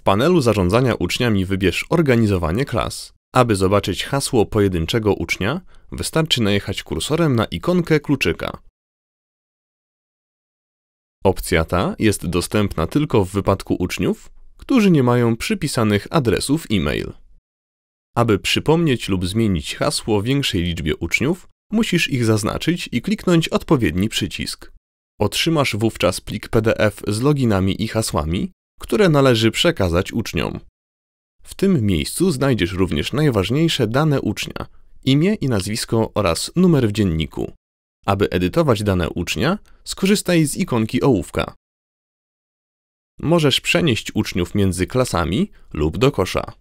W panelu zarządzania uczniami wybierz Organizowanie klas. Aby zobaczyć hasło pojedynczego ucznia, wystarczy najechać kursorem na ikonkę kluczyka. Opcja ta jest dostępna tylko w wypadku uczniów, którzy nie mają przypisanych adresów e-mail. Aby przypomnieć lub zmienić hasło większej liczbie uczniów, musisz ich zaznaczyć i kliknąć odpowiedni przycisk. Otrzymasz wówczas plik PDF z loginami i hasłami, które należy przekazać uczniom. W tym miejscu znajdziesz również najważniejsze dane ucznia, imię i nazwisko oraz numer w dzienniku. Aby edytować dane ucznia, skorzystaj z ikonki ołówka. Możesz przenieść uczniów między klasami lub do kosza.